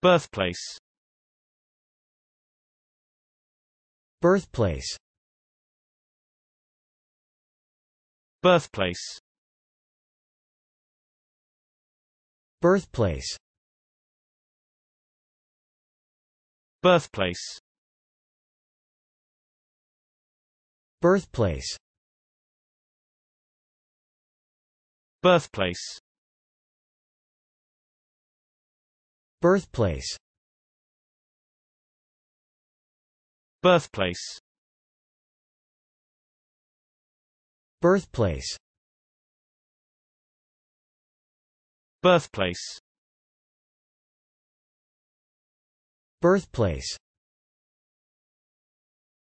Birthplace Birthplace Birthplace Birthplace Birthplace Birthplace Birthplace Birthplace Birthplace Birthplace Birthplace Birthplace